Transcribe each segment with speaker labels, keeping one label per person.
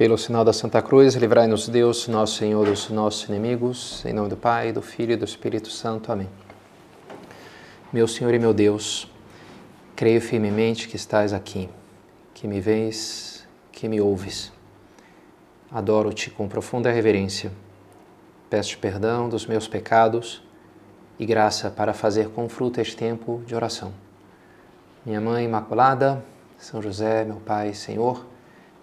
Speaker 1: Pelo sinal da Santa Cruz, livrai-nos Deus, nosso Senhor, dos nossos inimigos, em nome do Pai, do Filho e do Espírito Santo. Amém. Meu Senhor e meu Deus, creio firmemente que estás aqui, que me vês, que me ouves. Adoro-te com profunda reverência. Peço perdão dos meus pecados e graça para fazer com fruto este tempo de oração. Minha Mãe Imaculada, São José, meu Pai, Senhor,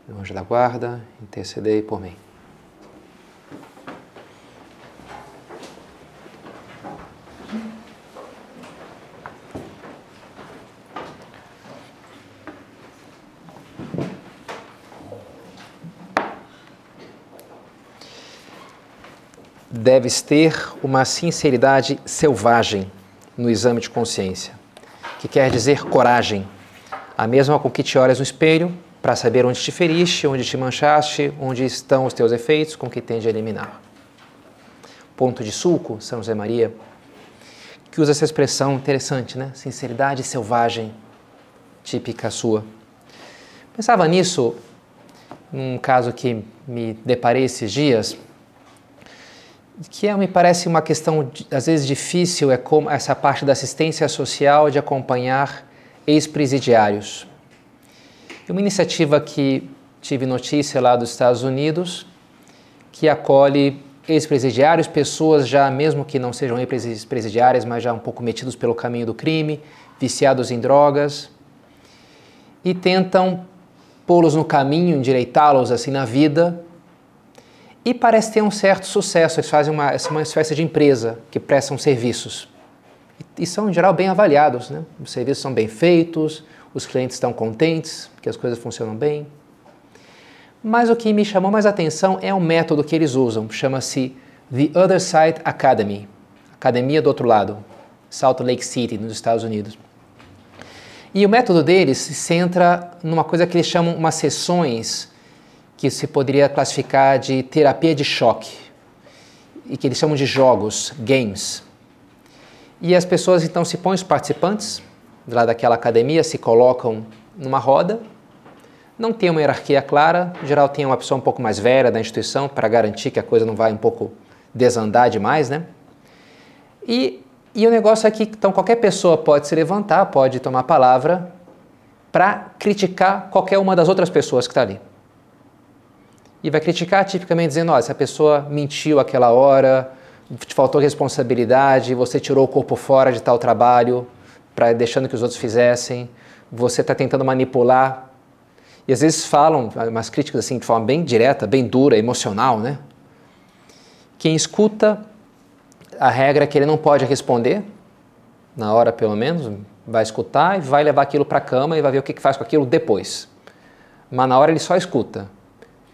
Speaker 1: meu anjo da guarda, intercedei por mim. Deves ter uma sinceridade selvagem no exame de consciência, que quer dizer coragem, a mesma com que te olhas no espelho para saber onde te feriste, onde te manchaste, onde estão os teus efeitos, com que tens de eliminar. Ponto de sulco, São José Maria, que usa essa expressão interessante, né? Sinceridade selvagem, típica sua. Pensava nisso num caso que me deparei esses dias, que é, me parece uma questão às vezes difícil, é como essa parte da assistência social de acompanhar ex-presidiários é uma iniciativa que tive notícia lá dos Estados Unidos, que acolhe ex-presidiários, pessoas já, mesmo que não sejam ex-presidiárias, mas já um pouco metidos pelo caminho do crime, viciados em drogas, e tentam pô-los no caminho, endireitá-los assim na vida, e parece ter um certo sucesso. Eles fazem uma, é uma espécie de empresa que prestam serviços. E, e são, em geral, bem avaliados, né? Os serviços são bem feitos, os clientes estão contentes, que as coisas funcionam bem. Mas o que me chamou mais atenção é um método que eles usam, chama-se The Other Side Academy, Academia do Outro Lado, Salt Lake City, nos Estados Unidos. E o método deles se centra numa coisa que eles chamam umas sessões que se poderia classificar de terapia de choque, e que eles chamam de jogos, games. E as pessoas então se põem os participantes lá daquela academia se colocam numa roda. Não tem uma hierarquia clara, em geral tem uma pessoa um pouco mais velha da instituição para garantir que a coisa não vai um pouco desandar demais, né? E, e o negócio é que então, qualquer pessoa pode se levantar, pode tomar a palavra para criticar qualquer uma das outras pessoas que está ali. E vai criticar tipicamente dizendo, olha, essa pessoa mentiu aquela hora, te faltou responsabilidade, você tirou o corpo fora de tal trabalho, para deixando que os outros fizessem, você está tentando manipular. E às vezes falam umas críticas assim de forma bem direta, bem dura, emocional, né? Quem escuta a regra é que ele não pode responder, na hora pelo menos, vai escutar e vai levar aquilo para a cama e vai ver o que, que faz com aquilo depois. Mas na hora ele só escuta.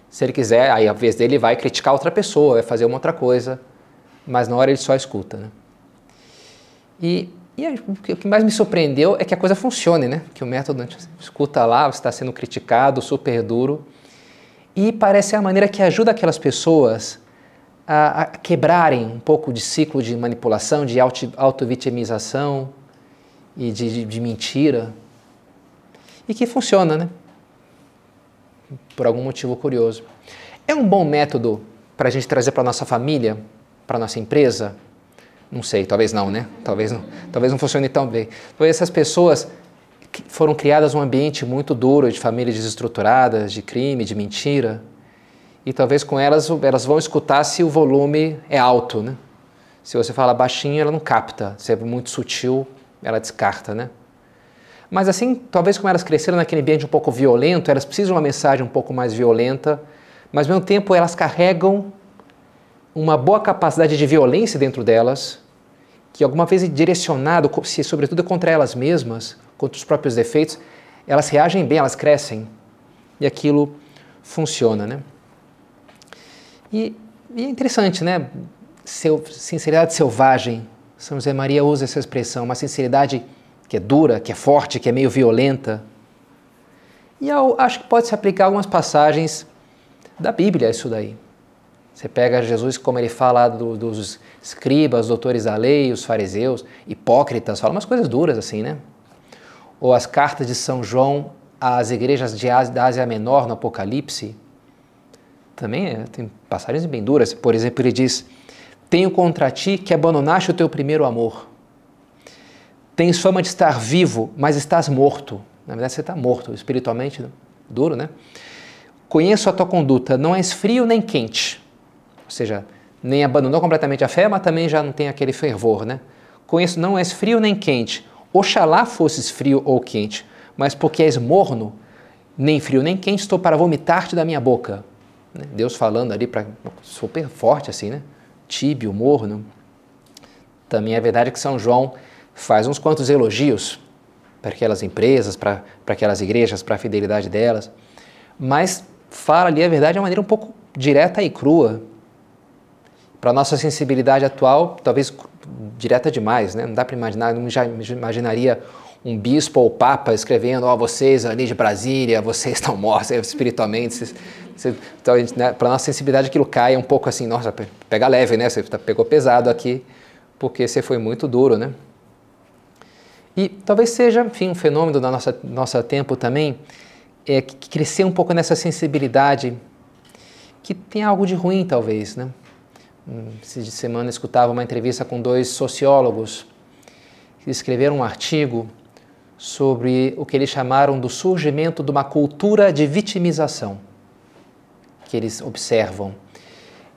Speaker 1: Se ele quiser, aí a vez dele vai criticar outra pessoa, vai fazer uma outra coisa, mas na hora ele só escuta. Né? E e aí, o que mais me surpreendeu é que a coisa funcione, né? Que o método escuta lá, você está sendo criticado, super duro. E parece a maneira que ajuda aquelas pessoas a, a quebrarem um pouco de ciclo de manipulação, de auto-vitimização e de, de, de mentira. E que funciona, né? Por algum motivo curioso. É um bom método para a gente trazer para nossa família, para nossa empresa, não sei, talvez não, né? Talvez não, talvez não funcione tão bem. essas pessoas foram criadas num ambiente muito duro, de famílias desestruturadas, de crime, de mentira. E talvez com elas, elas vão escutar se o volume é alto, né? Se você fala baixinho, ela não capta. Se é muito sutil, ela descarta, né? Mas assim, talvez como elas cresceram naquele ambiente um pouco violento, elas precisam de uma mensagem um pouco mais violenta, mas ao mesmo tempo elas carregam uma boa capacidade de violência dentro delas, que alguma vez é direcionado, se sobretudo contra elas mesmas, contra os próprios defeitos, elas reagem bem, elas crescem e aquilo funciona, né? E, e é interessante, né? Seu, sinceridade selvagem. São José Maria usa essa expressão, uma sinceridade que é dura, que é forte, que é meio violenta. E acho que pode se aplicar algumas passagens da Bíblia a isso daí. Você pega Jesus, como ele fala do, dos escribas, doutores da lei, os fariseus, hipócritas, fala umas coisas duras assim, né? Ou as cartas de São João às igrejas de Ásia, da Ásia Menor no Apocalipse. Também eh, tem passagens bem duras. Por exemplo, ele diz: Tenho contra ti que abandonaste o teu primeiro amor. Tens fama de estar vivo, mas estás morto. Na verdade, você está morto espiritualmente, duro, né? Conheço a tua conduta, não és frio nem quente ou seja, nem abandonou completamente a fé, mas também já não tem aquele fervor, né? Com isso não és frio nem quente. Oxalá fosses frio ou quente, mas porque és morno, nem frio nem quente, estou para vomitar-te da minha boca. Né? Deus falando ali para super forte assim, né? Tíbio, morno. Também é verdade que São João faz uns quantos elogios para aquelas empresas, para, para aquelas igrejas, para a fidelidade delas, mas fala ali a verdade de uma maneira um pouco direta e crua. Para a nossa sensibilidade atual, talvez direta demais, né? Não dá para imaginar, não já imaginaria um bispo ou papa escrevendo, ó, oh, vocês ali de Brasília, vocês estão mortos espiritualmente. Vocês, vocês, então, né, para nossa sensibilidade, aquilo cai um pouco assim, nossa, pega leve, né? Você tá, pegou pesado aqui, porque você foi muito duro, né? E talvez seja, enfim, um fenômeno da nossa nossa tempo também, é que crescer um pouco nessa sensibilidade, que tem algo de ruim, talvez, né? de semana escutava uma entrevista com dois sociólogos que escreveram um artigo sobre o que eles chamaram do surgimento de uma cultura de vitimização que eles observam.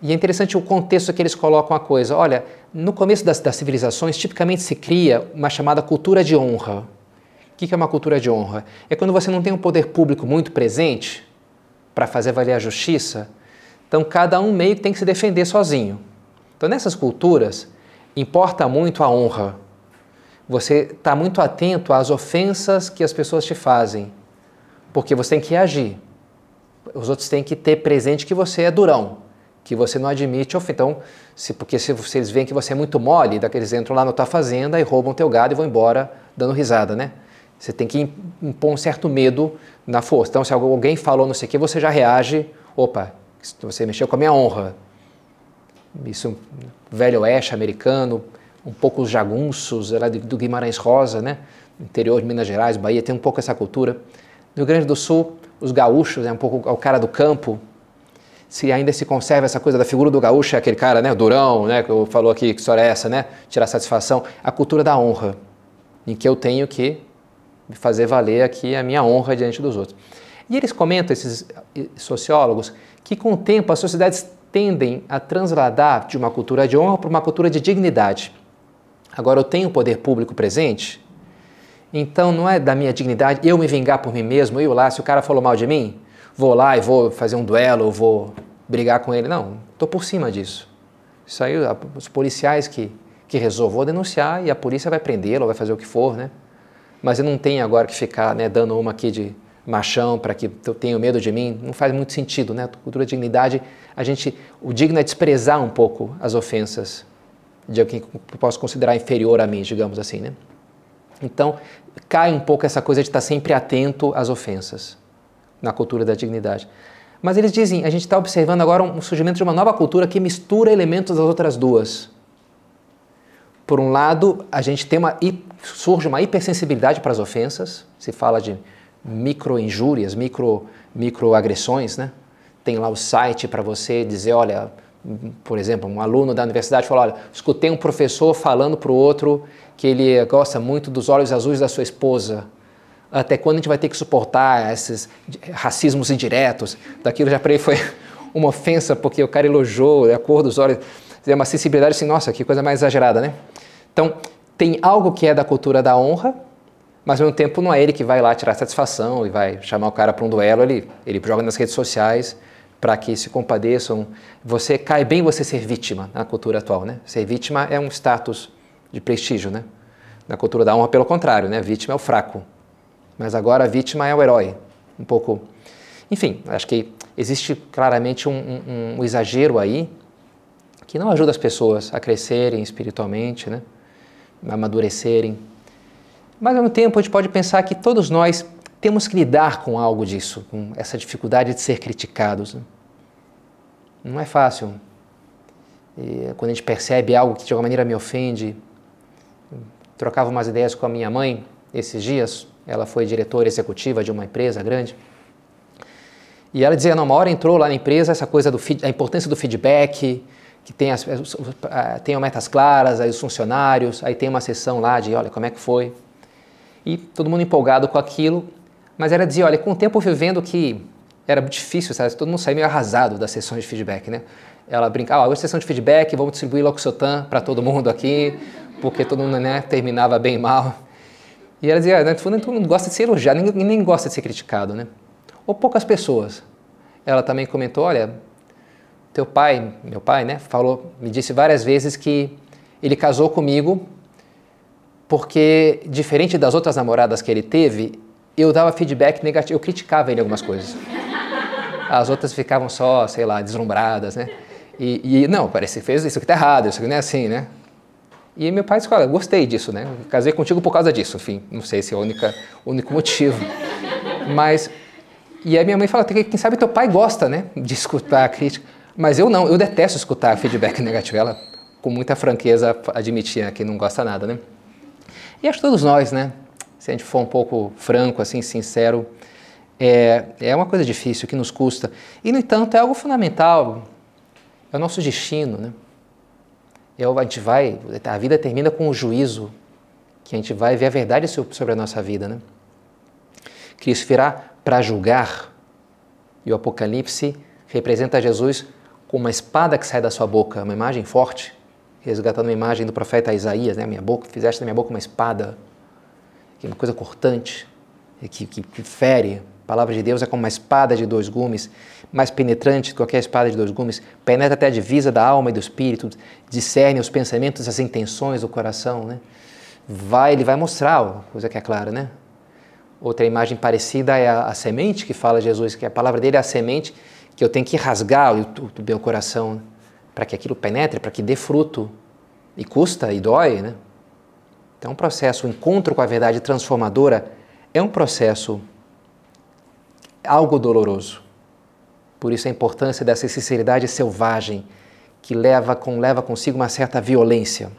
Speaker 1: E é interessante o contexto que eles colocam a coisa. Olha, no começo das, das civilizações, tipicamente se cria uma chamada cultura de honra. O que é uma cultura de honra? É quando você não tem um poder público muito presente para fazer valer a justiça, então, cada um meio que tem que se defender sozinho. Então, nessas culturas, importa muito a honra. Você está muito atento às ofensas que as pessoas te fazem, porque você tem que agir. Os outros têm que ter presente que você é durão, que você não admite ofensa. Então, se, porque se, se eles veem que você é muito mole, daqueles entram lá na tua fazenda e roubam teu gado e vão embora dando risada, né? Você tem que impor um certo medo na força. Então, se alguém falou não sei o que, você já reage. Opa, você mexeu com a minha honra. Isso, velho oeste americano, um pouco os jagunços, era do Guimarães Rosa, né? interior de Minas Gerais, Bahia, tem um pouco essa cultura. No Rio Grande do Sul, os gaúchos, é um pouco o cara do campo. Se ainda se conserva essa coisa da figura do gaúcho, é aquele cara, né, durão, né, que eu falou aqui, que história é essa, né, tirar satisfação, a cultura da honra, em que eu tenho que fazer valer aqui a minha honra diante dos outros. E eles comentam, esses eh, sociólogos, que com o tempo as sociedades tendem a transladar de uma cultura de honra para uma cultura de dignidade. Agora, eu tenho o poder público presente, então não é da minha dignidade eu me vingar por mim mesmo, eu lá, se o cara falou mal de mim, vou lá e vou fazer um duelo, vou brigar com ele. Não, estou por cima disso. Isso aí, os policiais que, que resolvam, vou denunciar e a polícia vai prendê-lo, vai fazer o que for, né? Mas eu não tenho agora que ficar né, dando uma aqui de machão para que tenha medo de mim, não faz muito sentido, né? A cultura da dignidade, a gente, o digno é desprezar um pouco as ofensas de alguém que posso considerar inferior a mim, digamos assim, né? Então, cai um pouco essa coisa de estar tá sempre atento às ofensas na cultura da dignidade. Mas eles dizem, a gente está observando agora um surgimento de uma nova cultura que mistura elementos das outras duas. Por um lado, a gente tem uma, surge uma hipersensibilidade para as ofensas, se fala de microinjúrias, micro, microagressões, né? Tem lá o site para você dizer, olha, por exemplo, um aluno da universidade falou, olha, escutei um professor falando para o outro que ele gosta muito dos olhos azuis da sua esposa. Até quando a gente vai ter que suportar esses racismos indiretos? Daquilo já para ele foi uma ofensa porque o cara elogiou é a cor dos olhos. É uma sensibilidade assim, nossa, que coisa mais exagerada, né? Então, tem algo que é da cultura da honra, mas ao mesmo tempo não é ele que vai lá tirar satisfação e vai chamar o cara para um duelo, ele, ele joga nas redes sociais para que se compadeçam. Você cai bem você ser vítima na cultura atual, né? Ser vítima é um status de prestígio, né? Na cultura da honra, pelo contrário, né? Vítima é o fraco. Mas agora a vítima é o herói. Um pouco. Enfim, acho que existe claramente um, um, um exagero aí que não ajuda as pessoas a crescerem espiritualmente, né? A amadurecerem. Mas ao mesmo tempo, a gente pode pensar que todos nós temos que lidar com algo disso, com essa dificuldade de ser criticados. Né? Não é fácil. E quando a gente percebe algo que de alguma maneira me ofende, trocava umas ideias com a minha mãe esses dias, ela foi diretora executiva de uma empresa grande. E ela dizia, não, uma hora entrou lá na empresa essa coisa do a importância do feedback, que tem as, tem metas claras, aí os funcionários, aí tem uma sessão lá de, olha, como é que foi? E todo mundo empolgado com aquilo. Mas era dizer, olha, com o tempo eu fui vendo que era difícil, sabe? Todo mundo saía meio arrasado das sessões de feedback, né? Ela brincava, ah, hoje é sessão de feedback, vamos distribuir Loxotan para todo mundo aqui, porque todo mundo né, terminava bem mal. E ela dizia, né, todo mundo gosta de ser elogiado, ninguém, ninguém gosta de ser criticado, né? Ou poucas pessoas. Ela também comentou, olha, teu pai, meu pai, né, falou, me disse várias vezes que ele casou comigo porque diferente das outras namoradas que ele teve, eu dava feedback negativo, eu criticava ele algumas coisas. As outras ficavam só, sei lá, deslumbradas, né? E, e não, parece que fez isso que tá errado, isso que não é assim, né? E meu pai disse, olha, gostei disso, né? Casei contigo por causa disso, enfim, não sei se é o único motivo. Mas, e aí minha mãe fala, quem sabe teu pai gosta, né, de escutar a crítica. Mas eu não, eu detesto escutar feedback negativo. Ela, com muita franqueza, admitia que não gosta nada, né? E acho que todos nós, né? Se a gente for um pouco franco, assim, sincero, é, é uma coisa difícil, que nos custa. E, no entanto, é algo fundamental, é o nosso destino, né? É, a gente vai, a vida termina com o juízo, que a gente vai ver a verdade sobre a nossa vida, né? Cristo virá para julgar, e o Apocalipse representa Jesus com uma espada que sai da sua boca, uma imagem forte, resgatando uma imagem do profeta Isaías, né? minha boca, fizeste da minha boca uma espada, que é uma coisa cortante, que, que, que fere. A palavra de Deus é como uma espada de dois gumes, mais penetrante que qualquer espada de dois gumes, penetra até a divisa da alma e do espírito, discerne os pensamentos, as intenções do coração, né? Vai, ele vai mostrar, coisa que é clara, né? Outra imagem parecida é a, a semente que fala Jesus, que a palavra dele é a semente que eu tenho que rasgar o, o, o meu coração. Né? para que aquilo penetre, para que dê fruto. E custa e dói, né? Então, o é processo, o encontro com a verdade transformadora é um processo algo doloroso. Por isso a importância dessa sinceridade selvagem que leva, com, leva consigo uma certa violência.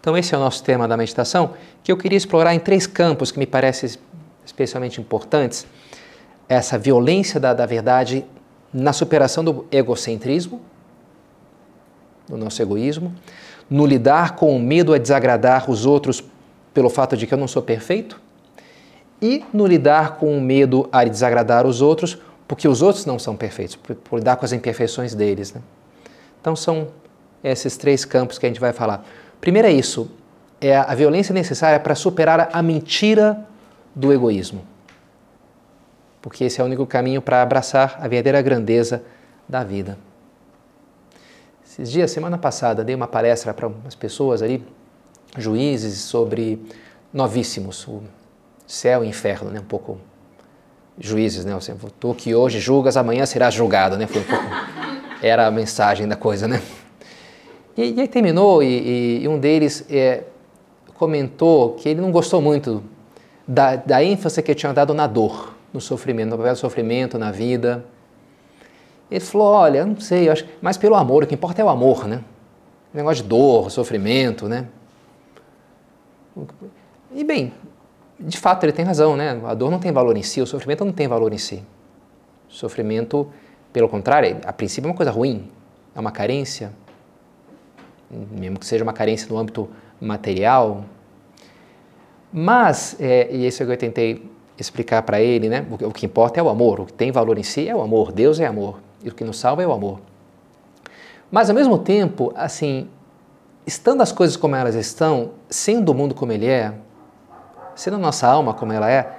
Speaker 1: Então, esse é o nosso tema da meditação, que eu queria explorar em três campos que me parecem especialmente importantes. Essa violência da, da verdade na superação do egocentrismo, no nosso egoísmo, no lidar com o medo a desagradar os outros pelo fato de que eu não sou perfeito, e no lidar com o medo a desagradar os outros porque os outros não são perfeitos, por lidar com as imperfeições deles. Né? Então são esses três campos que a gente vai falar. Primeiro é isso, é a violência necessária para superar a mentira do egoísmo. Porque esse é o único caminho para abraçar a verdadeira grandeza da vida. Esses dias, semana passada, dei uma palestra para umas pessoas aí, juízes, sobre novíssimos, o céu e inferno, né? Um pouco juízes, né? Exemplo, tu que hoje julgas, amanhã serás julgado, né? Foi um pouco, era a mensagem da coisa, né? E, e aí terminou e, e um deles é, comentou que ele não gostou muito da, da ênfase que tinha dado na dor, no sofrimento, no papel do sofrimento na vida. Ele falou: Olha, não sei, acho, mas pelo amor, o que importa é o amor, né? O negócio de dor, sofrimento, né? E bem, de fato ele tem razão, né? A dor não tem valor em si, o sofrimento não tem valor em si. O sofrimento, pelo contrário, a princípio é uma coisa ruim, é uma carência, mesmo que seja uma carência no âmbito material. Mas, é, e isso é que eu tentei explicar para ele, né? O, que importa é o amor, o que tem valor em si é o amor, Deus é amor. E o que nos salva é o amor. Mas ao mesmo tempo, assim, estando as coisas como elas estão, sendo o mundo como ele é, sendo a nossa alma como ela é,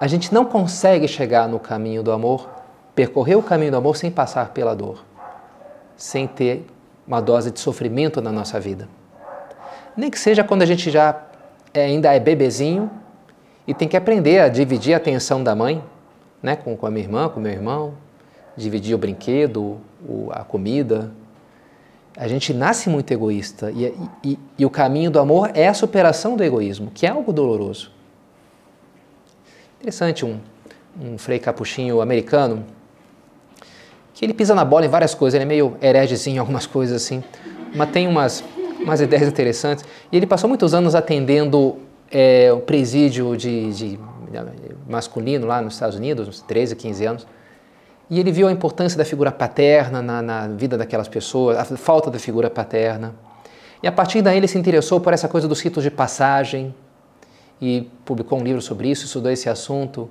Speaker 1: a gente não consegue chegar no caminho do amor, percorrer o caminho do amor sem passar pela dor, sem ter uma dose de sofrimento na nossa vida. Nem que seja quando a gente já é, ainda é bebezinho e tem que aprender a dividir a atenção da mãe, né, com, com a minha irmã, com o meu irmão, dividir o brinquedo, o, a comida. A gente nasce muito egoísta e, e, e o caminho do amor é a superação do egoísmo, que é algo doloroso. Interessante, um, um frei capuchinho americano, que ele pisa na bola em várias coisas, ele é meio heregezinho em algumas coisas assim, mas tem umas, umas ideias interessantes. E ele passou muitos anos atendendo é, o presídio de, de, masculino lá nos Estados Unidos, uns 13, 15 anos. E ele viu a importância da figura paterna na, na vida daquelas pessoas, a falta da figura paterna. E a partir daí ele se interessou por essa coisa dos ritos de passagem e publicou um livro sobre isso, estudou esse assunto,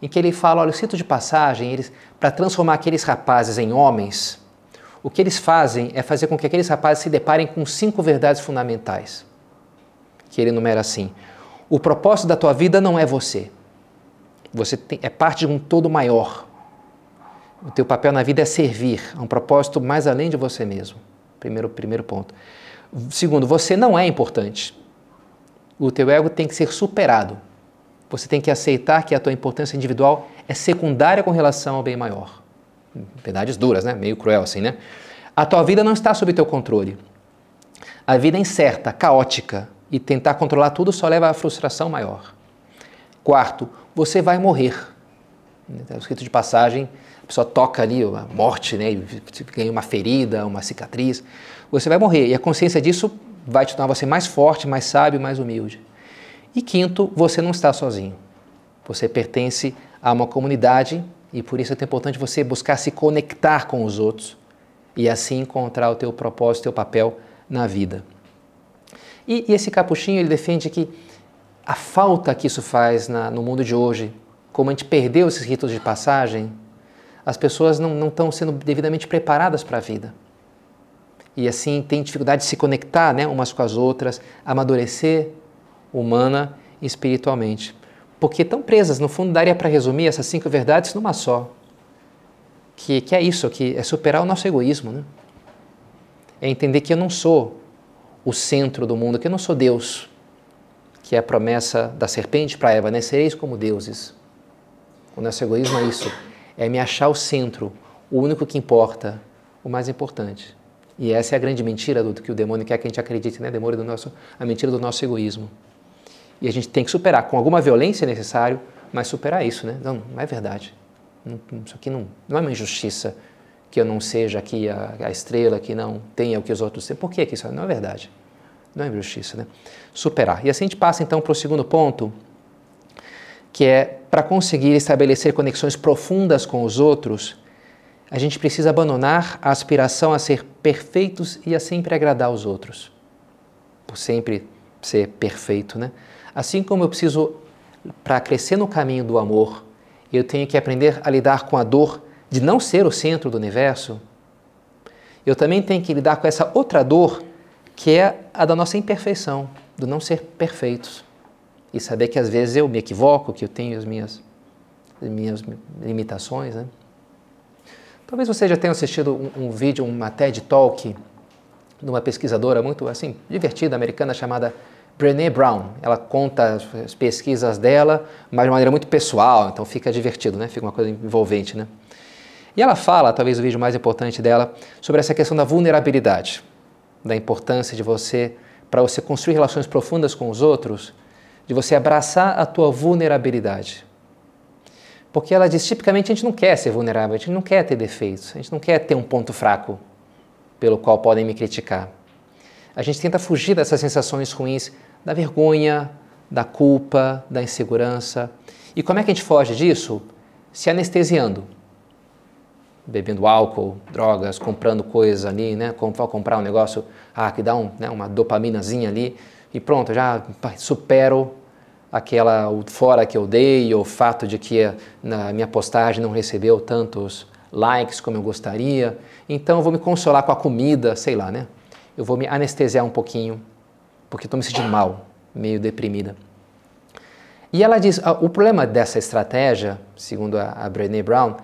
Speaker 1: em que ele fala, olha, os ritos de passagem, para transformar aqueles rapazes em homens, o que eles fazem é fazer com que aqueles rapazes se deparem com cinco verdades fundamentais, que ele enumera assim. O propósito da tua vida não é você. Você tem, é parte de um todo maior. O teu papel na vida é servir a é um propósito mais além de você mesmo. Primeiro, primeiro ponto. Segundo, você não é importante. O teu ego tem que ser superado. Você tem que aceitar que a tua importância individual é secundária com relação ao bem maior. Verdades duras, né? Meio cruel assim, né? A tua vida não está sob teu controle. A vida é incerta, caótica, e tentar controlar tudo só leva à frustração maior. Quarto, você vai morrer. Está escrito de passagem, a pessoa toca ali uma morte, né, tipo, ganha uma ferida, uma cicatriz, você vai morrer. E a consciência disso vai te tornar você mais forte, mais sábio, mais humilde. E quinto, você não está sozinho. Você pertence a uma comunidade e por isso é tão importante você buscar se conectar com os outros e assim encontrar o teu propósito, o teu papel na vida. E, e esse capuchinho ele defende que a falta que isso faz na, no mundo de hoje, como a gente perdeu esses ritos de passagem, as pessoas não estão sendo devidamente preparadas para a vida. E assim tem dificuldade de se conectar né, umas com as outras, amadurecer humana e espiritualmente. Porque estão presas, no fundo daria para resumir essas cinco verdades numa só. Que, que é isso, que é superar o nosso egoísmo. Né? É entender que eu não sou o centro do mundo, que eu não sou Deus, que é a promessa da serpente para Eva, né? Sereis como deuses. O nosso egoísmo é isso é me achar o centro, o único que importa, o mais importante. E essa é a grande mentira do que o demônio quer que a gente acredite, né? Demônio do nosso, a mentira do nosso egoísmo. E a gente tem que superar com alguma violência é necessário, mas superar isso, né? Não, não é verdade. Não, isso aqui não, não é uma injustiça que eu não seja aqui a, a estrela, que não tenha o que os outros têm. Por que, que isso não é verdade? Não é injustiça, né? Superar. E assim a gente passa então para o segundo ponto, que é para conseguir estabelecer conexões profundas com os outros, a gente precisa abandonar a aspiração a ser perfeitos e a sempre agradar os outros. Por sempre ser perfeito, né? Assim como eu preciso, para crescer no caminho do amor, eu tenho que aprender a lidar com a dor de não ser o centro do universo, eu também tenho que lidar com essa outra dor que é a da nossa imperfeição, do não ser perfeitos e saber que às vezes eu me equivoco, que eu tenho as minhas, as minhas limitações. Né? Talvez você já tenha assistido um, um vídeo, uma TED Talk de uma pesquisadora muito assim divertida americana chamada Brené Brown. Ela conta as pesquisas dela, mas de maneira muito pessoal, então fica divertido, né? Fica uma coisa envolvente, né? E ela fala, talvez o vídeo mais importante dela, sobre essa questão da vulnerabilidade, da importância de você para você construir relações profundas com os outros, de você abraçar a tua vulnerabilidade. Porque ela diz, tipicamente a gente não quer ser vulnerável, a gente não quer ter defeitos, a gente não quer ter um ponto fraco pelo qual podem me criticar. A gente tenta fugir dessas sensações ruins, da vergonha, da culpa, da insegurança. E como é que a gente foge disso? Se anestesiando. Bebendo álcool, drogas, comprando coisas ali, né? Vou comprar um negócio ah, que dá um, né, uma dopaminazinha ali e pronto, já supero aquela o fora que eu dei, o fato de que na minha postagem não recebeu tantos likes como eu gostaria. Então eu vou me consolar com a comida, sei lá, né? Eu vou me anestesiar um pouquinho, porque estou me sentindo mal, meio deprimida. E ela diz: ah, o problema dessa estratégia, segundo a, a Brené Brown,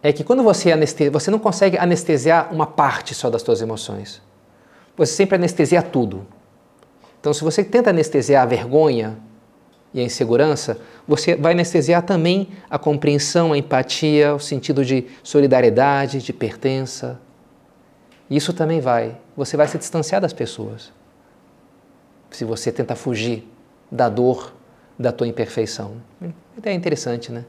Speaker 1: é que quando você anestesia, você não consegue anestesiar uma parte só das suas emoções. Você sempre anestesia tudo. Então, se você tenta anestesiar a vergonha e a insegurança, você vai anestesiar também a compreensão, a empatia, o sentido de solidariedade, de pertença. Isso também vai. Você vai se distanciar das pessoas. Se você tenta fugir da dor, da tua imperfeição. Ideia é interessante, né?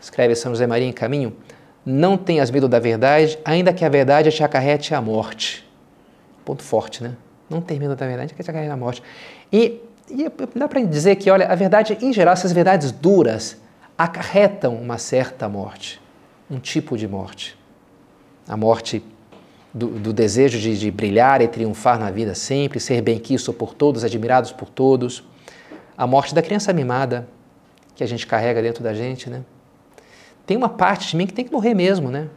Speaker 1: Escreve São José Maria em Caminho. Não tenhas medo da verdade, ainda que a verdade te acarrete a morte. Ponto forte, né? não termina da verdade, que gente é cai a morte. E, e dá para dizer que, olha, a verdade, em geral, essas verdades duras acarretam uma certa morte, um tipo de morte. A morte do, do desejo de, de, brilhar e triunfar na vida sempre, ser bem-quisto por todos, admirados por todos. A morte da criança mimada, que a gente carrega dentro da gente, né? Tem uma parte de mim que tem que morrer mesmo, né?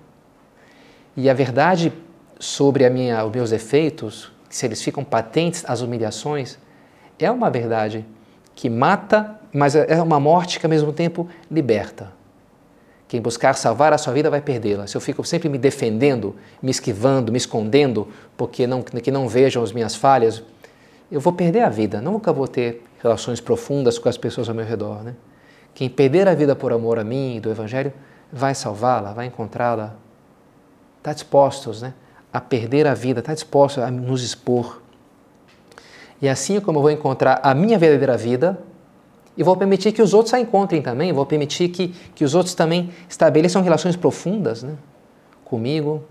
Speaker 1: E a verdade sobre a minha, os meus efeitos, se eles ficam patentes as humilhações, é uma verdade que mata, mas é uma morte que ao mesmo tempo liberta. Quem buscar salvar a sua vida vai perdê-la. Se eu fico sempre me defendendo, me esquivando, me escondendo, porque não, que não vejam as minhas falhas, eu vou perder a vida. Nunca vou ter relações profundas com as pessoas ao meu redor. Né? Quem perder a vida por amor a mim e do Evangelho, vai salvá-la, vai encontrá-la. Está dispostos né, a perder a vida, está disposto a nos expor. E assim é como eu vou encontrar a minha verdadeira vida, e vou permitir que os outros a encontrem também, vou permitir que, que os outros também estabeleçam relações profundas né? comigo,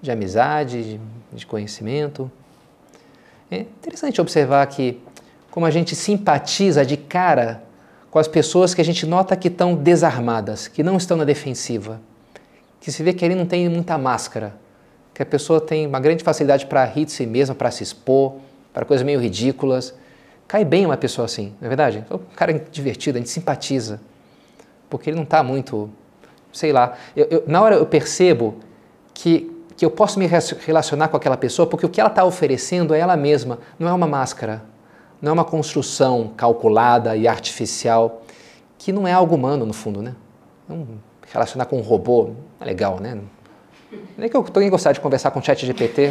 Speaker 1: de amizade, de, de conhecimento. É interessante observar que como a gente simpatiza de cara com as pessoas que a gente nota que estão desarmadas, que não estão na defensiva, que se vê que ali não tem muita máscara que a pessoa tem uma grande facilidade para rir de si mesma, para se expor, para coisas meio ridículas. Cai bem uma pessoa assim, não é verdade? É um cara divertido, a gente simpatiza, porque ele não está muito, sei lá. Eu, eu, na hora eu percebo que, que eu posso me relacionar com aquela pessoa porque o que ela está oferecendo é ela mesma, não é uma máscara, não é uma construção calculada e artificial, que não é algo humano no fundo, né? Não relacionar com um robô, é legal, né? Nem que eu, alguém gostar de conversar com o chat GPT.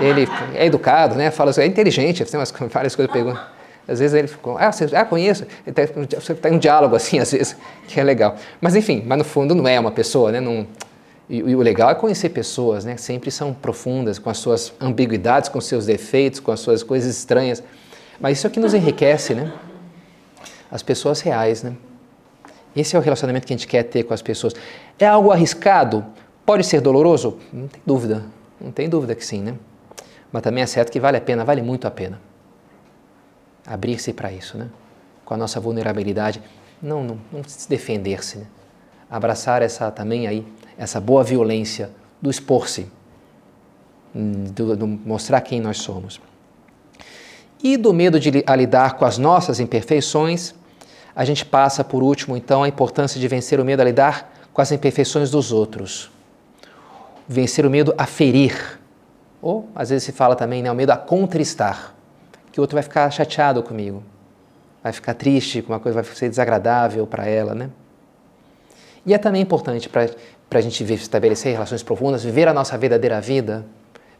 Speaker 1: Ele é educado, né? Fala, é inteligente, tem umas, várias coisas perguntas. Às vezes ele ficou, ah, você, ah conheço. Tá, você tem tá um diálogo assim, às vezes, que é legal. Mas enfim, mas no fundo não é uma pessoa, né? Não, e, e, o legal é conhecer pessoas, né? sempre são profundas, com as suas ambiguidades, com seus defeitos, com as suas coisas estranhas. Mas isso é o que nos enriquece, né? As pessoas reais, né? Esse é o relacionamento que a gente quer ter com as pessoas. É algo arriscado? Pode ser doloroso? Não tem dúvida, não tem dúvida que sim, né? Mas também é certo que vale a pena, vale muito a pena abrir-se para isso, né? Com a nossa vulnerabilidade, não, não, não defender-se, né? abraçar essa também aí essa boa violência do expor-se, do, do, mostrar quem nós somos. E do medo de a lidar com as nossas imperfeições, a gente passa por último então a importância de vencer o medo a lidar com as imperfeições dos outros vencer o medo a ferir. Ou, às vezes se fala também, né, o medo a contristar, que o outro vai ficar chateado comigo, vai ficar triste, uma coisa vai ser desagradável para ela, né? E é também importante para a gente estabelecer relações profundas, viver a nossa verdadeira vida,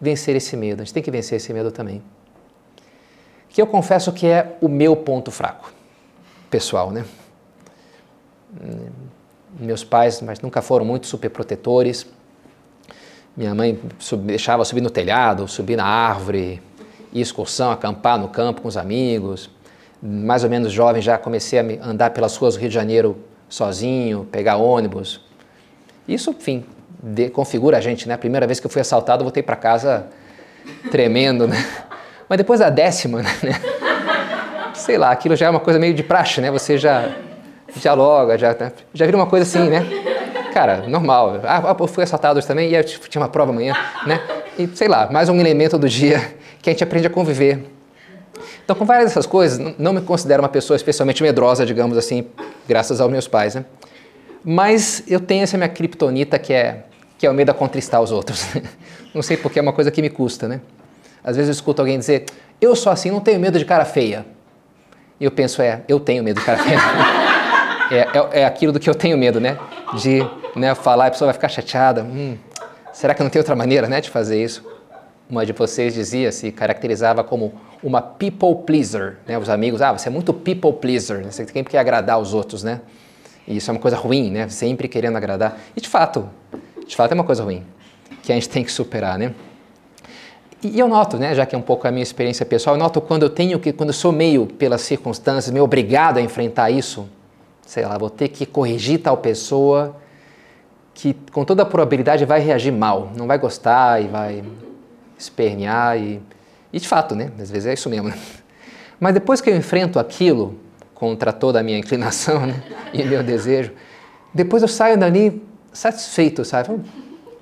Speaker 1: vencer esse medo. A gente tem que vencer esse medo também. Que eu confesso que é o meu ponto fraco, pessoal, né? Meus pais, mas nunca foram muito superprotetores, minha mãe sub, deixava subir no telhado, subir na árvore, ir excursão, acampar no campo com os amigos. Mais ou menos jovem já comecei a andar pelas ruas do Rio de Janeiro sozinho, pegar ônibus. Isso, enfim, de, configura a gente, né? A primeira vez que eu fui assaltado, eu voltei para casa tremendo, né? Mas depois da décima, né? Sei lá, aquilo já é uma coisa meio de praxe, né? Você já dialoga, já, né? já vira uma coisa assim, né? cara, normal. Ah, eu ah, fui assaltado hoje também e eu tinha uma prova amanhã, né? E sei lá, mais um elemento do dia que a gente aprende a conviver. Então, com várias dessas coisas, não me considero uma pessoa especialmente medrosa, digamos assim, graças aos meus pais, né? Mas eu tenho essa minha criptonita que é que é o medo a contristar os outros. não sei porque é uma coisa que me custa, né? Às vezes eu escuto alguém dizer, eu sou assim, não tenho medo de cara feia. E eu penso, é, eu tenho medo de cara feia. é, é, é aquilo do que eu tenho medo, né? De né, falar, a pessoa vai ficar chateada. Hum, será que não tem outra maneira né, de fazer isso? Uma de vocês dizia, se caracterizava como uma people pleaser. Né? Os amigos, ah, você é muito people pleaser, né? você sempre quer agradar os outros, né? E isso é uma coisa ruim, né? Sempre querendo agradar. E de fato, de fato é uma coisa ruim, que a gente tem que superar, né? E eu noto, né, já que é um pouco a minha experiência pessoal, eu noto quando eu tenho que, quando eu sou meio pelas circunstâncias, meio obrigado a enfrentar isso, sei lá, vou ter que corrigir tal pessoa, que com toda a probabilidade vai reagir mal, não vai gostar e vai espernear e, e de fato, né? Às vezes é isso mesmo. Né. Mas depois que eu enfrento aquilo contra toda a minha inclinação né? e meu desejo, depois eu saio dali satisfeito, sabe?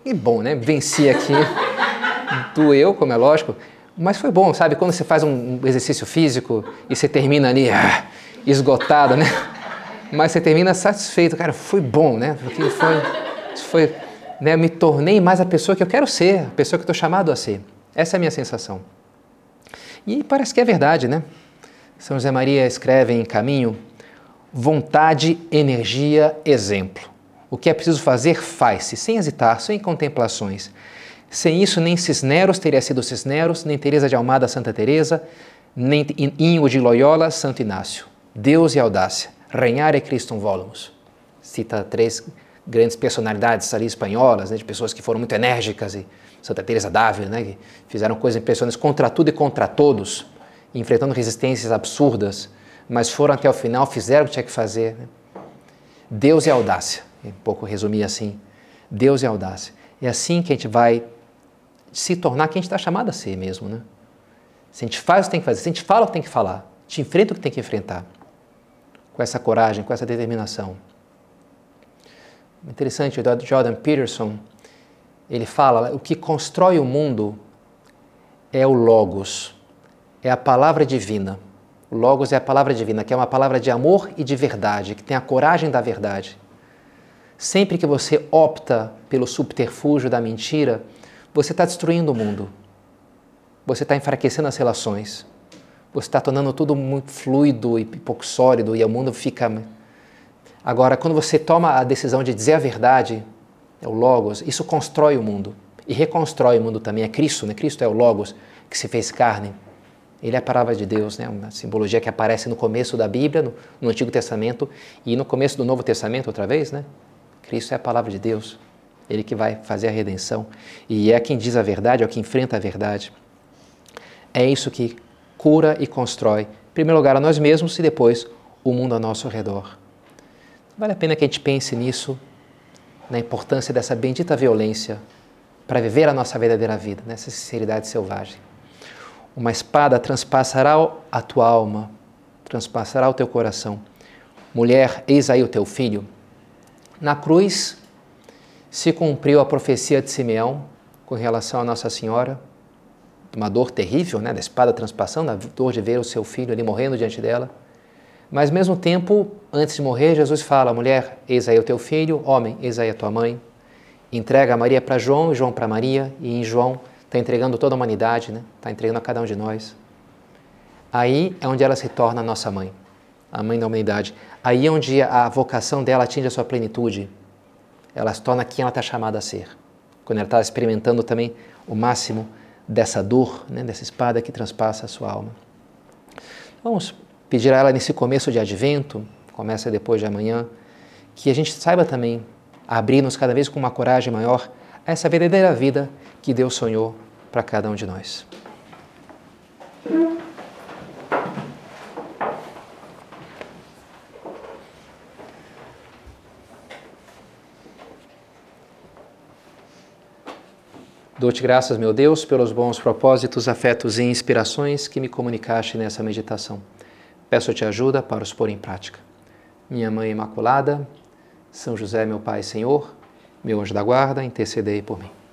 Speaker 1: E bom, né? Venci aqui, doeu, como é lógico, mas foi bom, sabe? Quando você faz um exercício físico e você termina ali ah, esgotado, né? Mas você termina satisfeito, cara, foi bom, né? Porque foi isso foi, né, me tornei mais a pessoa que eu quero ser, a pessoa que estou chamado a ser. Essa é a minha sensação. E parece que é verdade, né? São José Maria escreve em Caminho: vontade, energia, exemplo. O que é preciso fazer, faz-se, sem hesitar, sem contemplações. Sem isso, nem Cisneros teria sido Cisneros, nem Teresa de Almada, Santa Teresa, nem Inho de Loyola, Santo Inácio. Deus e audácia. Renhar e Christum volumes. Cita três grandes personalidades ali espanholas, né, de pessoas que foram muito enérgicas, e Santa Teresa d'Ávila, né, que fizeram coisas impressionantes contra tudo e contra todos, enfrentando resistências absurdas, mas foram até o final, fizeram o que tinha que fazer. Né? Deus é e audácia, um pouco resumir assim, Deus e é audácia. É assim que a gente vai se tornar quem a gente está chamado a ser mesmo, né? Se a gente faz o que tem que fazer, se a gente fala o que tem que falar, te enfrenta o que tem que enfrentar, com essa coragem, com essa determinação interessante do Jordan Peterson, ele fala: o que constrói o mundo é o Logos, é a palavra divina. O Logos é a palavra divina, que é uma palavra de amor e de verdade, que tem a coragem da verdade. Sempre que você opta pelo subterfúgio da mentira, você está destruindo o mundo. Você está enfraquecendo as relações. Você está tornando tudo muito fluido e pouco sólido e o mundo fica Agora, quando você toma a decisão de dizer a verdade, é o Logos, isso constrói o mundo e reconstrói o mundo também. É Cristo, né? Cristo é o Logos que se fez carne. Ele é a palavra de Deus, né? uma simbologia que aparece no começo da Bíblia, no, no Antigo Testamento e no começo do Novo Testamento, outra vez. Né? Cristo é a palavra de Deus, ele que vai fazer a redenção e é quem diz a verdade, é quem enfrenta a verdade. É isso que cura e constrói, em primeiro lugar, a nós mesmos e depois o mundo ao nosso redor. Vale a pena que a gente pense nisso, na importância dessa bendita violência para viver a nossa verdadeira vida, nessa né, sinceridade selvagem. Uma espada transpassará a tua alma, transpassará o teu coração. Mulher, eis aí o teu filho. Na cruz se cumpriu a profecia de Simeão com relação a Nossa Senhora, uma dor terrível, né, da espada transpassando, a dor de ver o seu filho ali morrendo diante dela. Mas, ao mesmo tempo, antes de morrer, Jesus fala: mulher, eis aí o teu filho, homem, eis aí a tua mãe. Entrega a Maria para João e João para Maria, e em João está entregando toda a humanidade, né? está entregando a cada um de nós. Aí é onde ela se torna a nossa mãe, a mãe da humanidade. Aí é onde a vocação dela atinge a sua plenitude. Ela se torna quem ela está chamada a ser. Quando ela está experimentando também o máximo dessa dor, né? dessa espada que transpassa a sua alma. Vamos pedir a ela nesse começo de advento, começa depois de amanhã, que a gente saiba também abrir-nos cada vez com uma coragem maior a essa verdadeira vida que Deus sonhou para cada um de nós. Dou-te graças, meu Deus, pelos bons propósitos, afetos e inspirações que me comunicaste nessa meditação. Peço-te ajuda para os pôr em prática. Minha Mãe Imaculada, São José, meu Pai Senhor, meu anjo da guarda, intercedei por mim.